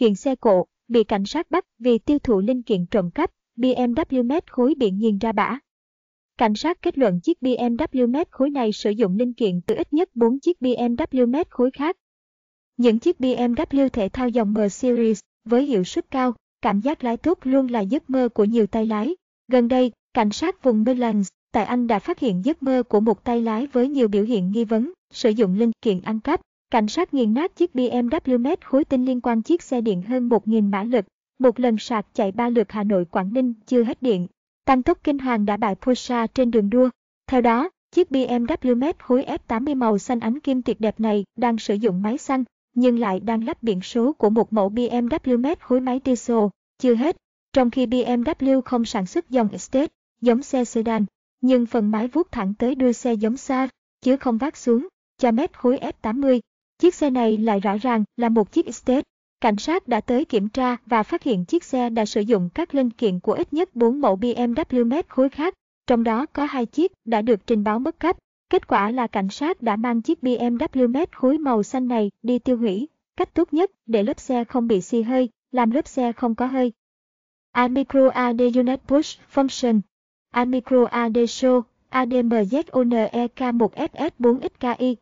Chuyện xe cộ, bị cảnh sát bắt vì tiêu thụ linh kiện trộm cắp, BMW mét khối bị nghiền ra bã. Cảnh sát kết luận chiếc BMW mét khối này sử dụng linh kiện từ ít nhất 4 chiếc BMW mét khối khác. Những chiếc BMW thể thao dòng M-Series với hiệu suất cao, cảm giác lái tốt luôn là giấc mơ của nhiều tay lái. Gần đây, cảnh sát vùng Midlands tại Anh đã phát hiện giấc mơ của một tay lái với nhiều biểu hiện nghi vấn, sử dụng linh kiện ăn cắp, Cảnh sát nghiền nát chiếc BMW mét khối tinh liên quan chiếc xe điện hơn 1.000 mã lực, một lần sạc chạy ba lượt Hà Nội Quảng Ninh chưa hết điện. Tăng tốc kinh hoàng đã bại Porsche trên đường đua. Theo đó, chiếc BMW mét khối F80 màu xanh ánh kim tuyệt đẹp này đang sử dụng máy xăng, nhưng lại đang lắp biển số của một mẫu BMW mét khối máy diesel. Chưa hết, trong khi BMW không sản xuất dòng estate, giống xe sedan, nhưng phần mái vuốt thẳng tới đuôi xe giống xa, chứ không vác xuống, cho mét khối F80 Chiếc xe này lại rõ ràng là một chiếc estate. Cảnh sát đã tới kiểm tra và phát hiện chiếc xe đã sử dụng các linh kiện của ít nhất 4 mẫu BMW mét khối khác, trong đó có hai chiếc đã được trình báo mất cấp. Kết quả là cảnh sát đã mang chiếc BMW mét khối màu xanh này đi tiêu hủy. Cách tốt nhất để lớp xe không bị xi hơi, làm lớp xe không có hơi. Amicro AD unit push function. Amicro AD show ADMZONEK1FS4XKI